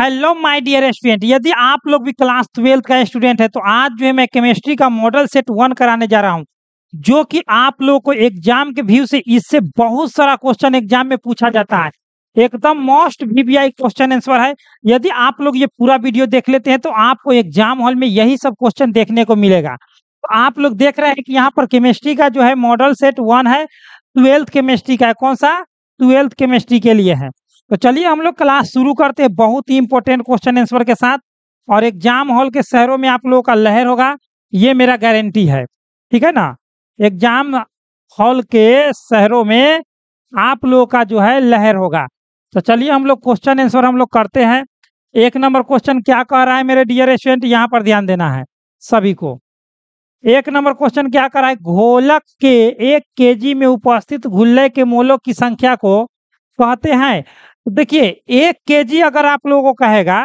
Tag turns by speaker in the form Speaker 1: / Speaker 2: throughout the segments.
Speaker 1: Hello my dear student यदि आप लोग भी क्लास ट्वेल्थ का स्टूडेंट है तो आज जो है मैं केमिस्ट्री का मॉडल सेट वन कराने जा रहा हूँ जो कि आप लोगों को एग्जाम के व्यू से इससे बहुत सारा क्वेश्चन एग्जाम में पूछा जाता है एकदम मोस्ट वीवीआई क्वेश्चन आंसर है यदि आप लोग ये पूरा वीडियो देख लेते हैं तो आपको एग्जाम हॉल में यही सब क्वेश्चन देखने को मिलेगा तो आप लोग देख रहे हैं कि यहाँ पर केमिस्ट्री का जो है मॉडल सेट वन है ट्वेल्थ केमिस्ट्री का है कौन सा ट्वेल्थ केमिस्ट्री के लिए है तो चलिए हम लोग क्लास शुरू करते हैं बहुत ही इंपॉर्टेंट क्वेश्चन आंसर के साथ और एग्जाम हॉल के शहरों में आप लोगों का लहर होगा ये मेरा गारंटी है ठीक है ना एग्जाम हॉल के शहरों में आप लोगों का जो है लहर होगा तो चलिए हम लोग क्वेश्चन आंसर हम लोग करते हैं एक नंबर क्वेश्चन क्या कह रहा है मेरे डियर स्टूडेंट यहाँ पर ध्यान देना है सभी को एक नंबर क्वेश्चन क्या कर रहा है घोलक के एक केजी में उपस्थित घुल्ले के मोलों की संख्या को कहते हैं तो देखिए एक केजी अगर आप लोगों को कहेगा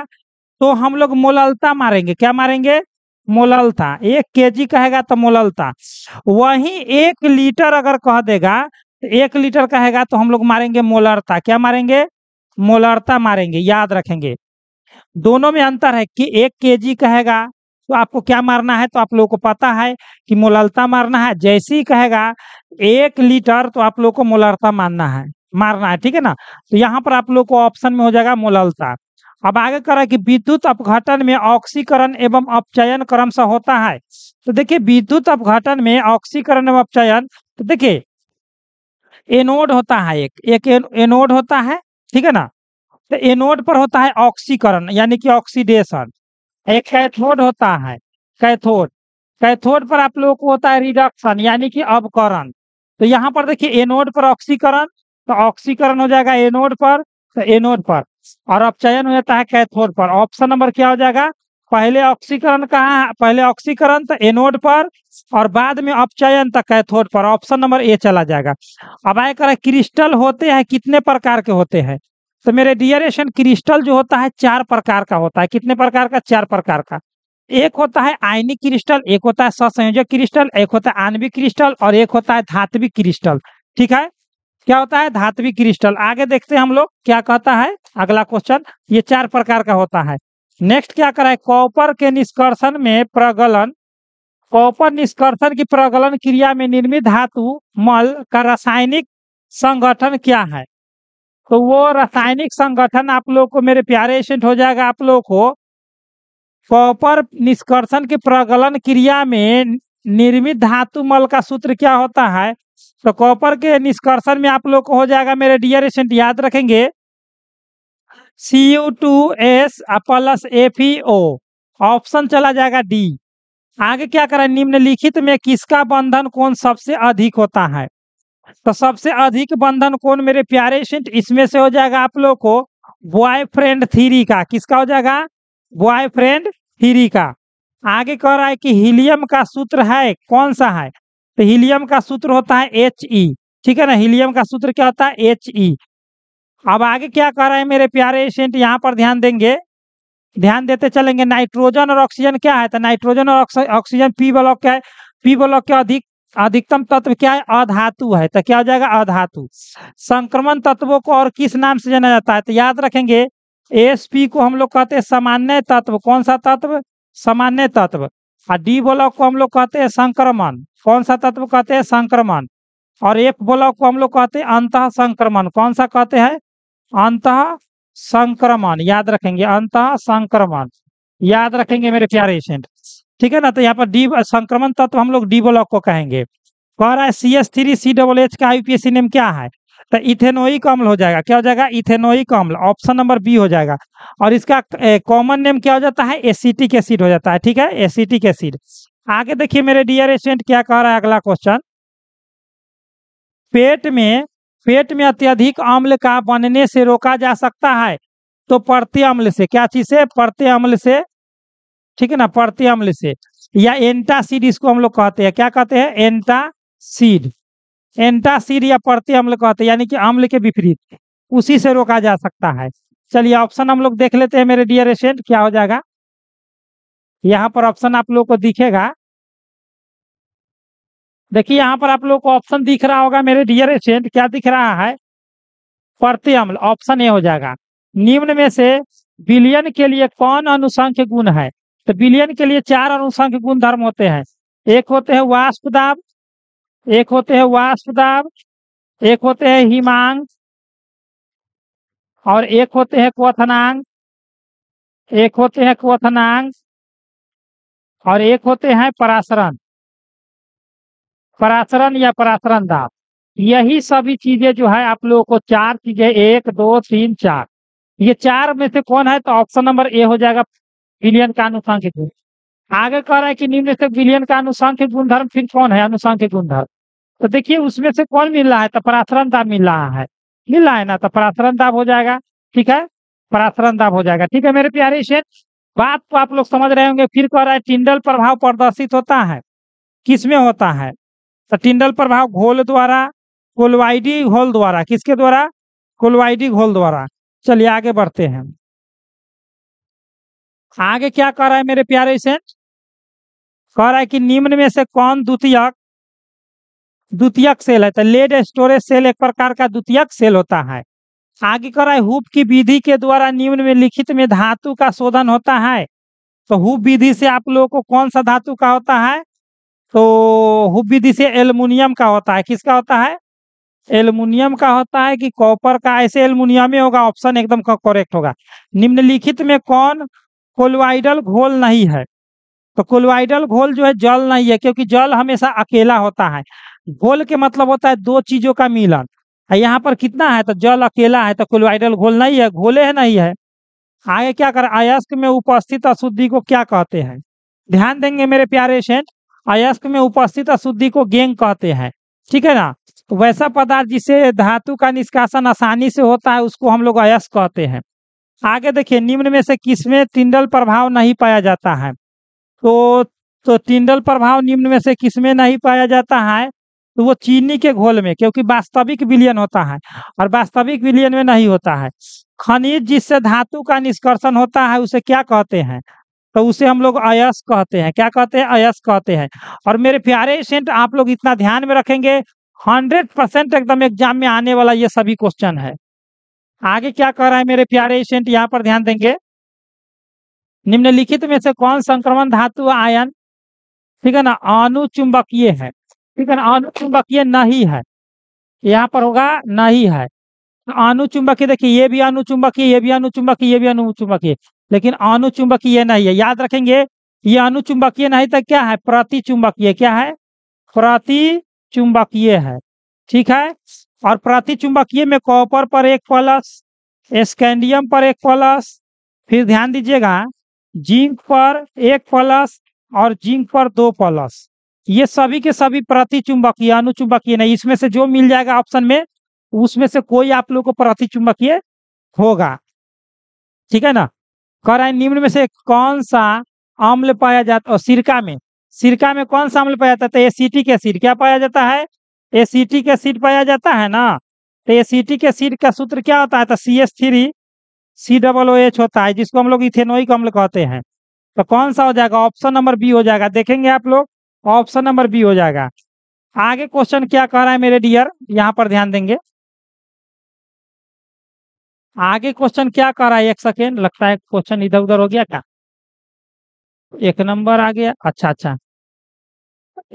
Speaker 1: तो हम लोग मोललता मारेंगे क्या मारेंगे मोललता एक केजी कहेगा तो मोललता वहीं एक लीटर अगर कह देगा तो एक लीटर कहेगा तो हम लोग मारेंगे मोलरता क्या मारेंगे मोलरता मारेंगे याद रखेंगे दोनों में अंतर है कि एक केजी कहेगा तो आपको क्या मारना है तो आप लोगों को पता है कि मोललता मारना है जैसे ही कहेगा एक लीटर तो आप लोगों को मोलरता मारना है मारना है ठीक है ना तो यहाँ पर आप लोग को ऑप्शन में हो जाएगा मोललता अब आगे करा कि विद्युत अपघटन में ऑक्सीकरण एवं अपचयन क्रम से होता है तो देखिए विद्युत अपघटन में ऑक्सीकरण एवं अपचयन तो देखिए एनोड होता है एक एक एनोड होता है ठीक है ना तो एनोड पर होता है ऑक्सीकरण यानी कि ऑक्सीडेशन एक कैथोड होता है कैथोड कैथोड पर आप लोगों को होता है रिडक्शन यानी कि अवकरण तो यहाँ पर देखिए एनोड पर ऑक्सीकरण तो ऑक्सीकरण हो जाएगा एनोड पर तो एनोड पर और अपचयन हो जाता है कैथोड पर ऑप्शन नंबर क्या हो जाएगा पहले ऑक्सीकरण कहा पहले ऑक्सीकरण तो एनोड पर और बाद में अपचयन तो कैथोड पर ऑप्शन नंबर ए चला जाएगा अब आए करें क्रिस्टल होते हैं कितने प्रकार के होते हैं तो मेरे डियरेशन क्रिस्टल जो होता है चार प्रकार का होता है कितने प्रकार का चार प्रकार का एक होता है आयनिक क्रिस्टल एक होता है ससंयोजक क्रिस्टल एक होता है आणविक क्रिस्टल और एक होता है धात्विक क्रिस्टल ठीक है क्या होता है धात्विक क्रिस्टल आगे देखते हैं हम लोग क्या कहता है अगला क्वेश्चन ये चार प्रकार का होता है नेक्स्ट क्या करा है कॉपर के निष्कर्षण में प्रगलन कॉपर निष्कर्षण की प्रगलन क्रिया में निर्मित धातु मल का रासायनिक संगठन क्या है तो वो रासायनिक संगठन आप लोग को मेरे प्यारे एसेंट हो जाएगा आप लोग को कॉपर निष्कर्षण की प्रगलन क्रिया में निर्मित धातु मल का सूत्र क्या होता है तो कॉपर के निष्कर्षण में आप लोग को हो जाएगा मेरे डियर स्टूडेंट याद रखेंगे C U two S plus F E O option चला जाएगा डी आगे क्या करें निम्नलिखित में किसका बंधन कौन सबसे अधिक होता है तो सबसे अधिक बंधन कौन मेरे प्यारे स्टूडेंट इसमें से हो जाएगा आप लोग को बॉयफ्रेंड थ्री का किसका हो जाएगा बॉयफ्रेंड थ्री का आगे कह रहा है कि हीलियम का सूत्र है कौन सा है तो हीलियम का सूत्र होता है एच ई e, ठीक है ना हीलियम का सूत्र क्या होता है एच ई e। अब आगे क्या कर रहे हैं मेरे प्यारे एशेंट यहाँ पर ध्यान देंगे ध्यान देते चलेंगे नाइट्रोजन और ऑक्सीजन क्या है तो नाइट्रोजन और ऑक्सीजन पी ब्लॉक क्या है पी ब्लॉक के अधिक अधिकतम तत्व क्या है अधातु है तो क्या हो जाएगा अधातु संक्रमण तत्वों को और किस नाम से जाना जाता है तो याद रखेंगे एस पी को हम लोग कहते हैं सामान्य तत्व कौन सा तत्व सामान्य तत्व और डी ब्लॉक को हम लोग कहते हैं संक्रमण कौन सा तत्व कहते हैं संक्रमण और एक ब्लॉक को हम लोग कहते हैं अंत संक्रमण कौन सा कहते हैं अंत संक्रमण याद रखेंगे अंत संक्रमण याद रखेंगे मेरे प्यारे एशेंट ठीक है ना तो यहाँ पर डी संक्रमण तत्व हम लोग डी ब्लॉक को कहेंगे कह रहा है C S three C double H का आईपीएससी नेम क्या है तो इथेनोइक अम्ल हो जाएगा क्या हो जाएगा इथेनोइक अम्ल ऑप्शन नंबर बी हो जाएगा और इसका कॉमन नेम क्या हो जाता है एसिटिक एसिड हो जाता है ठीक है एसिटिक एसिड आगे देखिए मेरे डियर स्टूडेंट क्या कह रहा है अगला क्वेश्चन पेट में पेट में अत्यधिक अम्ल का बनने से रोका जा सकता है तो प्रति अम्ल से क्या चीज से प्रति अम्ल से ठीक है ना प्रति अम्ल से या एंटासीड इसको हम लोग कहते हैं क्या कहते हैं एंटासीड एंटासीड या प्रति अम्ल कहते हैं यानी कि अम्ल के विपरीत उसी से रोका जा सकता है चलिए ऑप्शन हम लोग देख लेते हैं मेरे डियर स्टूडेंट क्या हो जाएगा यहाँ पर ऑप्शन आप लोग को दिखेगा देखिए यहाँ पर आप लोग को ऑप्शन दिख रहा होगा मेरे डियर स्टूडेंट क्या दिख रहा है प्रति अम्ल ऑप्शन ए हो जाएगा निम्न में से बिलियन के लिए कौन अनुसंख्य गुण है तो बिलियन के लिए चार अनुसंख्य गुण धर्म होते हैं एक होते हैं वास्पदाब एक होते हैं वास्पदाब एक होते हैं हिमांग और एक होते हैं क्वथनांग एक होते हैं क्वथनांग और एक होते हैं पराशरण पराशरण या पराशरण दाप यही सभी चीजें जो है आप लोगों को चार चीजें एक दो तीन चार ये चार में से कौन है तो ऑप्शन नंबर ए हो जाएगा विलियन का अनुसंख्य गुण आगे कह रहा है कि निम्न से विलियन का अनुसंख्य गुणधर्म फिर कौन है अनुसंख्य गुणधर्म तो देखिए उसमें से कौन मिल रहा है तो पराशरण दाब मिल रहा है मिल रहा है ना तो पराशरण दाब हो जाएगा ठीक है पराशरण दाब हो जाएगा ठीक है मेरे प्यारे शेर बात तो आप लोग समझ रहे होंगे फिर कह रहा है टिंडल प्रभाव प्रदर्शित होता है किसमें होता है तो टिंडल प्रभाव घोल द्वारा कोलवाइडी घोल द्वारा किसके द्वारा कोलवाइडी घोल द्वारा चलिए आगे बढ़ते हैं आगे क्या कह रहा है मेरे प्यारे सेंट कह रहा है कि निम्न में से कौन द्वितीयक द्वितीयक सेल है तो लेड स्टोरेज सेल एक प्रकार का द्वितीयक सेल होता है आगे कराए हुप की विधि के द्वारा निम्न में लिखित में धातु का शोधन होता है तो हुप विधि से आप लोगों को कौन सा धातु का होता है तो हुप विधि से एल्युमिनियम का होता है किसका होता है एल्युमिनियम का होता है कि कॉपर का ऐसे एल्युमिनियम ही होगा ऑप्शन एकदम करेक्ट होगा निम्नलिखित में कौन कोलवाइडल घोल नहीं है तो कोलवाइडल घोल जो है जल नहीं है क्योंकि जल हमेशा अकेला होता है घोल के मतलब होता है दो चीजों का मिलन यहाँ पर कितना है तो जल अकेला है तो कोलोइडल घोल नहीं है घोले है नहीं है आगे क्या कर अयस्क में उपस्थित अशुद्धि को क्या कहते हैं ध्यान देंगे मेरे प्यारे सेंट अयस्क में उपस्थित अशुद्धि को गेंग कहते हैं ठीक है ना तो वैसा पदार्थ जिसे धातु का निष्कासन आसानी से होता है उसको हम लोग अयस्क कहते हैं आगे देखिए निम्न में से किसमें तिंडल प्रभाव नहीं पाया जाता है तो तो टिंडल प्रभाव निम्न में से किसमें नहीं पाया जाता है तो वो चीनी के घोल में क्योंकि वास्तविक विलियन होता है और वास्तविक विलियन में नहीं होता है खनिज जिससे धातु का निष्कर्षण होता है उसे क्या कहते हैं तो उसे हम लोग अयस कहते हैं क्या कहते हैं अयस कहते हैं और मेरे प्यारे एसेंट आप लोग इतना ध्यान में रखेंगे हंड्रेड परसेंट एकदम एग्जाम में आने वाला ये सभी क्वेश्चन है आगे क्या कह रहा है मेरे प्यारे सेंट यहाँ पर ध्यान देंगे निम्नलिखित में से कौन संक्रमण धातु आयन ठीक है ना अनुचुंबकीय है ठीक है अनुचुंबकीय नहीं है यहाँ पर होगा नहीं है अनुचुंबकीय देखिए ये भी अनुचुंबकीय ये भी अनुचुंबकीय ये भी अनुचुंबकीय लेकिन अनुचुंबकीय नहीं है याद रखेंगे ये अनुचुंबकीय नहीं तो क्या है प्रति चुंबकीय क्या है प्रति चुंबकीय है ठीक है और प्रति चुंबकीय में कॉपर पर एक प्लस स्कैंडियम पर एक प्लस फिर ध्यान दीजिएगा जिंक पर एक प्लस और जिंक पर दो प्लस ये सभी के सभी प्रति चुंबकीय अनुचुंबकीय नहीं इसमें से जो मिल जाएगा ऑप्शन में उसमें से कोई आप लोग को प्रति चुंबकीय होगा ठीक है ना कह निम्न में से कौन सा अम्ल पाया जाता है सिरका में सिरका में कौन सा अम्ल पाया जाता है एसिटिक तो एसिड क्या पाया जाता है एसिटिक एसिड पाया जाता है ना तो एसिटिक एसिड का सूत्र क्या होता है तो C S three C double O H होता है जिसको हम लोग इथेनोइक अम्ल कहते हैं तो कौन सा हो जाएगा ऑप्शन नंबर बी हो जाएगा देखेंगे आप लोग ऑप्शन नंबर बी हो जाएगा आगे क्वेश्चन क्या कह रहा है मेरे डियर यहाँ पर ध्यान देंगे आगे क्वेश्चन क्या कह रहा है एक सेकेंड लगता है क्वेश्चन इधर उधर हो गया क्या एक नंबर आ गया अच्छा अच्छा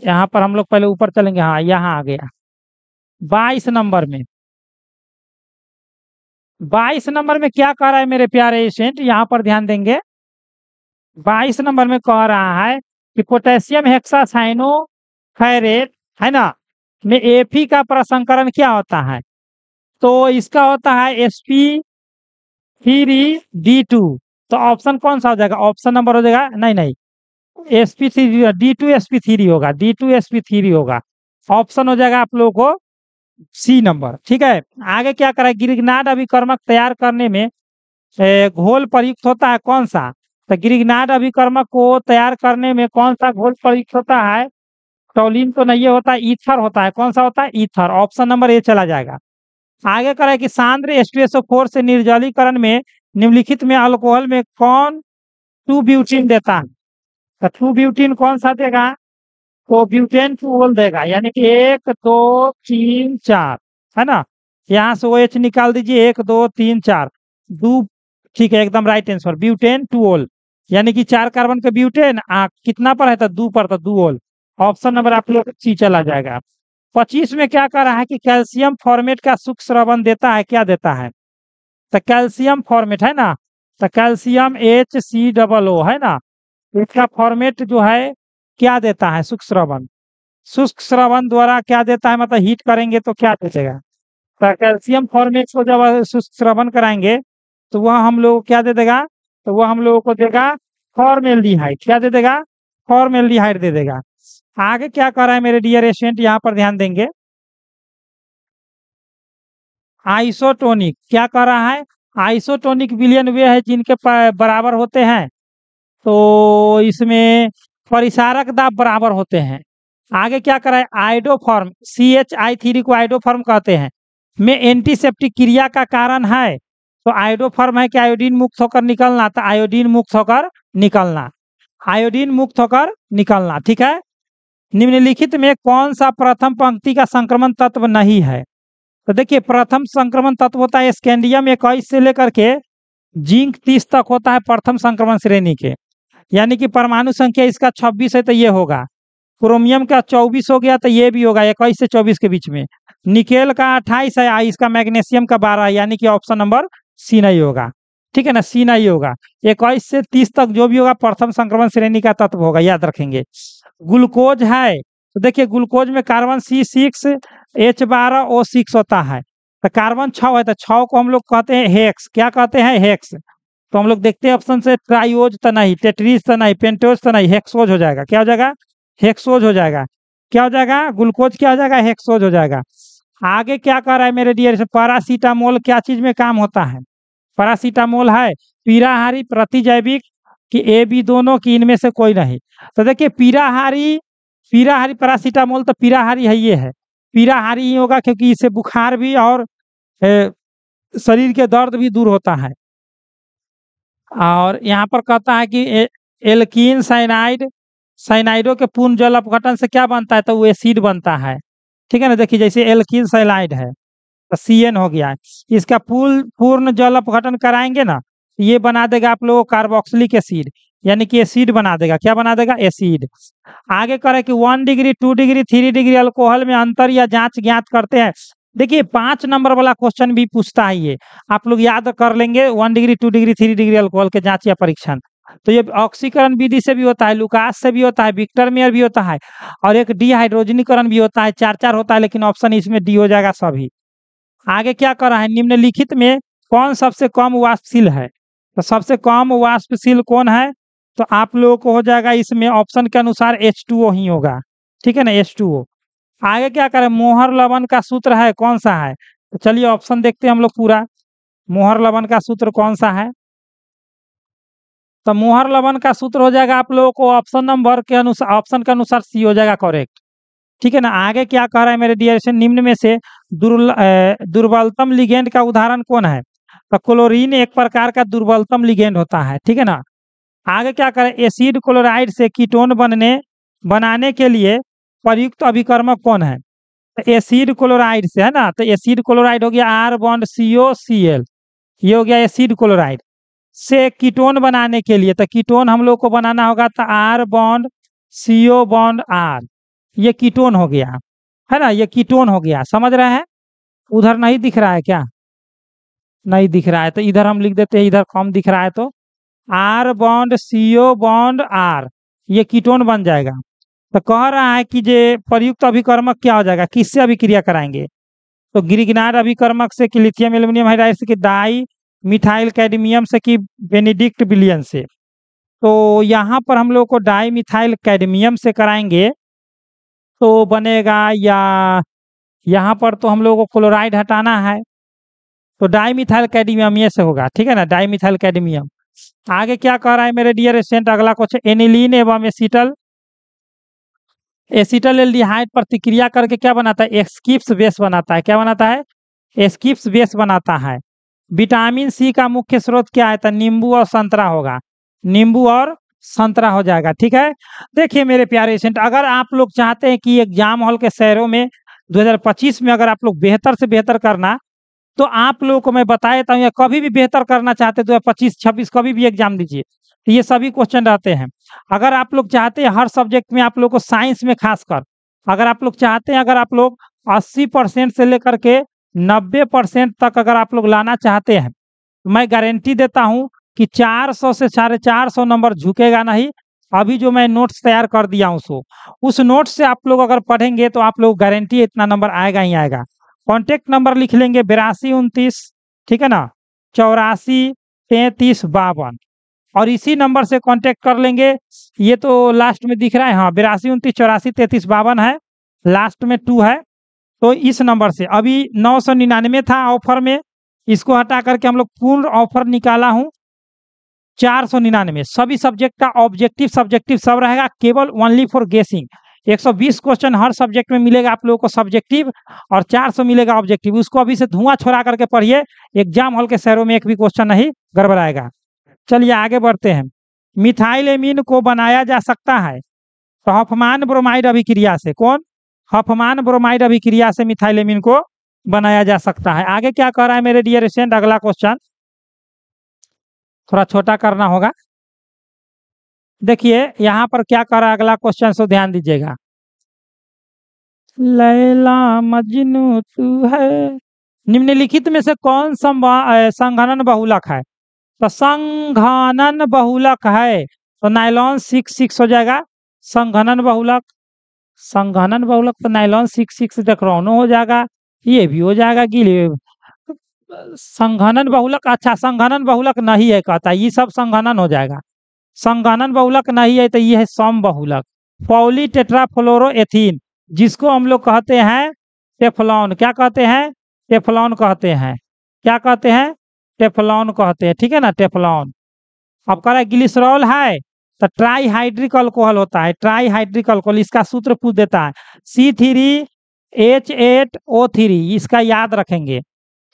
Speaker 1: यहाँ पर हम लोग पहले ऊपर चलेंगे हाँ यहाँ आ गया बाईस नंबर में बाईस नंबर में क्या कह रहा है मेरे प्यारे एजेंट यहाँ पर ध्यान देंगे बाईस नंबर में कह रहा है कि पोटेशियम हेक्सासाइनो फैरेट है ना में एफी का प्रसंकरण क्या होता है तो इसका होता है S P three D two तो ऑप्शन कौन सा हो जाएगा ऑप्शन नंबर हो जाएगा नहीं नहीं S P three D two S P three होगा D two S P three होगा ऑप्शन हो जाएगा आप लोगों को सी नंबर ठीक है आगे क्या करें गिरगनाड अभिकर्मक तैयार करने में घोल प्रयुक्त होता है कौन सा तो गिरिगनाड अभिकर्मक को तैयार करने में कौन सा घोल प्रयुक्त होता है टोलिन तो नहीं होता ईथर होता है कौन सा होता है ईथर ऑप्शन नंबर ए चला जाएगा आगे करें कि सांद्र स्ट्रेसो फोर से निर्जलीकरण में निम्नलिखित में अल्कोहल में कौन टू ब्यूटीन देता है तो टू ब्यूटीन कौन सा देगा तो ब्यूटेन टू ओल देगा यानी कि एक दो तीन चार है ना यहाँ से ओ एच निकाल दीजिए एक दो तीन चार दो ठीक है एकदम right answer butane two ol यानी कि चार कार्बन का ब्यूटेन आ कितना पर है तो दू पर तो दू ओल ऑप्शन नंबर आप लोग सी चला जाएगा पच्चीस में क्या कर रहा है कि कैल्शियम फॉर्मेट का सुख श्रवण देता है क्या देता है तो कैल्शियम फॉर्मेट है ना तो calcium H C double O है ना इसका फॉर्मेट जो है क्या देता है शुष्क श्रवण शुष्क श्रवण द्वारा क्या देता है मतलब हीट करेंगे तो क्या देगा तो कैल्शियम फॉर्मेट को जब शुष्क श्रवण कराएंगे तो वह हम लोग क्या दे देगा तो वो हम लोगों को देगा फॉर्मेल्डिहाइड क्या दे देगा फॉर्मेल्डिहाइड दे देगा आगे क्या कर रहा है मेरे डियर एशियंट यहाँ पर ध्यान देंगे आइसोटोनिक क्या कर रहा है आइसोटोनिक विलियन वे है जिनके बराबर होते हैं तो इसमें परिसारक दाब बराबर होते हैं आगे क्या करा है iodoform C H I three को आइडोफॉर्म कहते हैं में एंटीसेप्टिक क्रिया का कारण है तो आयोडोफॉर्म है कि आयोडीन मुक्त होकर निकलना तो आयोडीन मुक्त होकर निकलना आयोडीन मुक्त होकर निकलना ठीक है निम्नलिखित में कौन सा प्रथम पंक्ति का संक्रमण तत्व नहीं है तो देखिए प्रथम संक्रमण तत्व होता है स्कैंडियम इक्कीस से लेकर के जिंक तीस तक होता है प्रथम संक्रमण श्रेणी के यानी कि परमाणु संख्या इसका छब्बीस है तो ये होगा क्रोमियम का चौबीस हो गया तो ये भी होगा इक्कीस से चौबीस के बीच में निकेल का अट्ठाईस है इसका मैग्नेशियम का बारह है यानी कि ऑप्शन नंबर सी नहीं होगा ठीक है ना सी नहीं होगा इक्कीस से तीस तक जो भी होगा प्रथम संक्रमण श्रेणी का तत्व होगा याद रखेंगे ग्लूकोज है तो देखिए ग्लूकोज में कार्बन सी सिक्स एच बारह ओ सिक्स होता है तो कार्बन छ है तो छ को हम लोग कहते हैं हेक्स क्या कहते हैं हेक्स तो हम लोग देखते हैं ऑप्शन से ट्राइओज तो नहीं टेट्रीज तो नहीं पेंटोज तो नहीं हेक्सोज हो जाएगा क्या हो जाएगा हेक्सोज हो जाएगा क्या हो जाएगा ग्लूकोज क्या हो जाएगा हेक्सोज हो जाएगा आगे क्या कर रहा है मेरे डियर पैरासीटामोल क्या चीज में काम होता है पैरासीटामोल है पीराहारी प्रतिजैविक कि ए बी दोनों की इनमें से कोई नहीं तो देखिए पीराहारी पीराहारी पैरासीटामोल तो पीराहारी है ये है पीराहारी ही होगा क्योंकि इससे बुखार भी और ए, शरीर के दर्द भी दूर होता है और यहाँ पर कहता है कि एल्किन साइनाइड साइनाइडों के पूर्ण जल अपघटन से क्या बनता है तो वो एसिड बनता है ठीक है ना देखिए जैसे एल्किन साइनाइड है सी एन हो गया है इसका पूल पूर्ण जल अपघटन कराएंगे ना तो ये बना देगा आप लोगों कार्बोक्सिलिक एसिड यानी कि एसिड बना देगा क्या बना देगा एसिड आगे करे कि one degree two degree three degree alcohol में अंतर या जांच ज्ञात करते हैं देखिए पांच नंबर वाला क्वेश्चन भी पूछता है ये आप लोग याद कर लेंगे one degree two degree three degree alcohol के जांच या परीक्षण तो ये ऑक्सीकरण विधि से भी होता है लुकास से भी होता है विक्टर मेयर भी होता है और एक डीहाइड्रोजनीकरण भी होता है चार चार होता है लेकिन ऑप्शन इसमें डी हो जाएगा सभी आगे क्या कर रहा है निम्नलिखित में कौन सबसे कम वाष्पशील है तो सबसे कम वाष्पशील कौन है तो आप लोगों को हो जाएगा इसमें ऑप्शन के अनुसार एच ही होगा ठीक है ना एच आगे क्या करें मोहर लवन का सूत्र है कौन सा है तो चलिए ऑप्शन देखते हैं हम लोग पूरा मोहर लवन का सूत्र कौन सा है तो मोहर लवन का सूत्र हो जाएगा आप लोगों को ऑप्शन नंबर के अनुसार ऑप्शन के अनुसार सी हो जाएगा करेक्ट ठीक है ना आगे क्या कह रहा है मेरे डियर निम्न में से दुर्बलतम लिगेंड का उदाहरण कौन है तो क्लोरीन एक प्रकार का दुर्बलतम लिगेंड होता है ठीक है ना आगे क्या करें एसिड क्लोराइड से कीटोन बनने बनाने के लिए प्रयुक्त अभिकर्मक कौन है तो एसिड क्लोराइड से है ना तो एसिड क्लोराइड हो गया R bond C O C L ये हो गया एसिड क्लोराइड से कीटोन बनाने के लिए तो कीटोन हम लोग को बनाना होगा तो R bond C O bond R ये कीटोन हो गया है ना ये कीटोन हो गया समझ रहे हैं उधर नहीं दिख रहा है क्या नहीं दिख रहा है तो इधर हम लिख देते हैं इधर कम दिख रहा है तो R bond CO bond R ये कीटोन बन जाएगा तो कह रहा है कि जे प्रयुक्त अभिकर्मक क्या हो जाएगा किससे अभिक्रिया कराएंगे तो गिरिगनार अभिकर्मक से कि लिथियम एल्यूमिनियम हाइड्राइड से कि डाई मिथाइल कैडमियम से कि बेनिडिक्ट बिलियन से तो यहाँ पर हम लोग को डाई मिथाइल कैडमियम से कराएंगे तो बनेगा या यहाँ पर तो हम लोगों को क्लोराइड हटाना है तो डाई मिथाइल कैडमियम से होगा ठीक है ना डाई मिथाइल कैडमियम आगे क्या कह रहा है मेरे डियर स्टूडेंट अगला क्वेश्चन एनिलीन एवं एसिटल एसिटल एल्डिहाइड प्रतिक्रिया करके क्या बनाता है एक्सकिप्स बेस बनाता है क्या बनाता है एस्किप्स बेस बनाता है विटामिन सी का मुख्य स्रोत क्या है तो नींबू और संतरा होगा नींबू और संतरा हो जाएगा ठीक है देखिए मेरे प्यारे स्टूडेंट अगर आप लोग चाहते हैं कि एग्जाम हॉल के शहरों में 2025 में अगर आप लोग बेहतर से बेहतर करना तो आप लोगों को मैं बता देता हूँ या कभी भी बेहतर करना चाहते दो पच्चीस छब्बीस कभी भी एग्जाम दीजिए तो ये सभी क्वेश्चन रहते हैं अगर आप लोग चाहते हैं हर सब्जेक्ट में आप लोग को साइंस में खासकर अगर आप लोग चाहते हैं अगर आप लोग अस्सी परसेंट से लेकर के नब्बे परसेंट तक अगर आप लोग लाना चाहते हैं मैं गारंटी देता हूँ कि 400 से साढ़े चार सौ नंबर झुकेगा नहीं अभी जो मैं नोट्स तैयार कर दिया हूँ सो उस नोट्स से आप लोग अगर पढ़ेंगे तो आप लोग गारंटी इतना नंबर आएगा ही आएगा कॉन्टेक्ट नंबर लिख लेंगे बिरासी उनतीस ठीक है ना चौरासी तैतीस बावन और इसी नंबर से कांटेक्ट कर लेंगे ये तो लास्ट में दिख रहा है हाँ बिरासी उनतीस चौरासी तैतीस बावन है लास्ट में टू है तो इस नंबर से अभी नौ सौ निन्यानवे था ऑफर में इसको हटा करके हम लोग पूर्ण ऑफर निकाला हूँ चार सौ निन्यानवे सभी सब्जेक्ट का ऑब्जेक्टिव सब्जेक्टिव सब रहेगा केवल ओनली फॉर गेसिंग 120 क्वेश्चन हर सब्जेक्ट में मिलेगा आप लोगों को सब्जेक्टिव और 400 मिलेगा ऑब्जेक्टिव उसको अभी से धुआं छोड़ा करके पढ़िए एग्जाम हॉल के शहरों में एक भी क्वेश्चन नहीं गड़बड़ाएगा चलिए आगे बढ़ते हैं मिथाइल एमिन को बनाया जा सकता है तो हफमान ब्रोमाइड अभिक्रिया से कौन हफमान ब्रोमाइड अभिक्रिया से मिथाइल एमिन को बनाया जा सकता है आगे क्या कह रहा है मेरे डियर स्टूडेंट अगला क्वेश्चन थोड़ा छोटा करना होगा देखिए यहाँ पर क्या कर रहा है अगला क्वेश्चन सो ध्यान दीजिएगा लैला मजनू तू है निम्नलिखित में से कौन संघनन बहुलक है तो संघनन बहुलक है तो नाइलॉन सिक्स सिक्स हो जाएगा संघनन बहुलक संघनन बहुलक तो नाइलॉन सिक्स सिक्स इलेक्ट्रॉनों हो जाएगा ये भी हो जाएगा गीले संघनन बहुलक अच्छा संघनन बहुलक नहीं है कहता ये सब संघनन हो जाएगा संघनन बहुलक नहीं है तो ये है सम बहुलक पौली टेट्राफ्लोरो एथीन जिसको हम लोग कहते हैं टेफलॉन क्या कहते हैं टेफलॉन कहते हैं क्या कहते हैं टेफलॉन कहते हैं ठीक है ना टेफलॉन अब कह रहा है ग्लिसरॉल है तो ट्राईहाइड्रिक अल्कोहल होता है ट्राईहाइड्रिक अल्कोहल इसका सूत्र पूछ देता है C three H eight O three इसका याद रखेंगे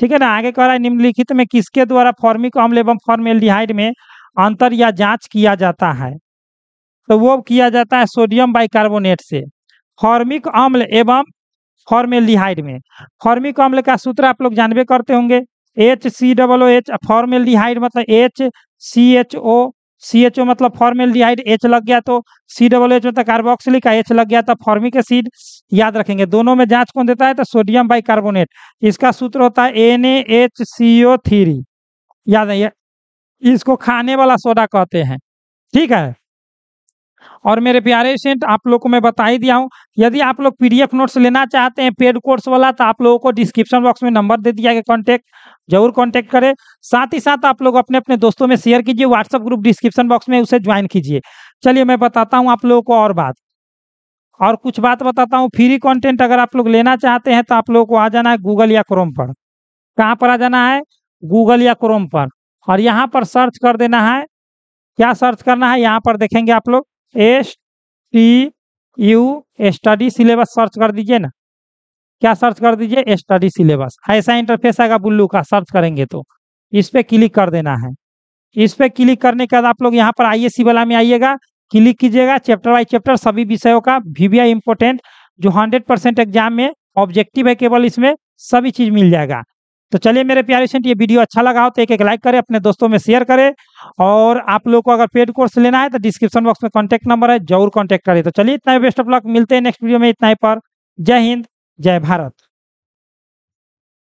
Speaker 1: ठीक है ना आगे कह रहा है निम्नलिखित में किसके द्वारा फॉर्मिक अम्ल एवं फॉर्मेल्डिहाइड में अंतर या जांच किया जाता है तो वो किया जाता है सोडियम बाइकार्बोनेट से फॉर्मिक अम्ल एवं फॉर्मेलिहाइड में फॉर्मिक अम्ल का सूत्र आप लोग जानबे करते होंगे H C double O H formaldehyde मतलब H C H O C H O मतलब डिहाइड एच लग गया तो सी डबल एच मतलब कार्बोक्सिलिक का एच लग गया था फॉर्मिक एसिड याद रखेंगे दोनों में जांच कौन देता है तो सोडियम बाई कार्बोनेट इसका सूत्र होता है N H C O three याद है इसको खाने वाला सोडा कहते हैं ठीक है और मेरे प्यारे सेंट आप लोग को मैं बता ही दिया हूँ यदि आप लोग पीडीएफ नोट्स लेना चाहते हैं पेड कोर्स वाला तो आप लोगों को डिस्क्रिप्शन बॉक्स में नंबर दे दिया गया कॉन्टैक्ट जरूर कॉन्टैक्ट करें साथ ही साथ आप लोग अपने अपने दोस्तों में शेयर कीजिए व्हाट्सअप ग्रुप डिस्क्रिप्शन बॉक्स में उसे ज्वाइन कीजिए चलिए मैं बताता हूँ आप लोगों को और बात और कुछ बात बताता हूँ फ्री कंटेंट अगर आप लोग लेना चाहते हैं तो आप लोगों को आ जाना है गूगल या क्रोम पर कहाँ पर आ जाना है गूगल या क्रोम पर और यहाँ पर सर्च कर देना है क्या सर्च करना है यहाँ पर देखेंगे आप लोग S T U study syllabus search कर दीजिए ना क्या सर्च कर दीजिए स्टडी सिलेबस ऐसा इंटरफेस आएगा बुल्लू का सर्च करेंगे तो इस पर क्लिक कर देना है इस पर क्लिक करने के बाद आप लोग यहाँ पर सी वाला में आइएगा क्लिक कीजिएगा चैप्टर बाई चैप्टर सभी विषयों का वीवीआई इंपोर्टेंट जो 100 परसेंट एग्जाम में ऑब्जेक्टिव है केवल इसमें सभी चीज़ मिल जाएगा तो चलिए मेरे प्यारे सेंट ये वीडियो अच्छा लगा हो तो एक एक लाइक करें अपने दोस्तों में शेयर करें और आप लोग को अगर पेड कोर्स लेना है तो डिस्क्रिप्शन बॉक्स में कॉन्टैक्ट नंबर है जरूर कॉन्टैक्ट करें तो चलिए इतना बेस्ट ऑफ लक मिलते हैं नेक्स्ट वीडियो में इतना ही पर जय हिंद जय भारत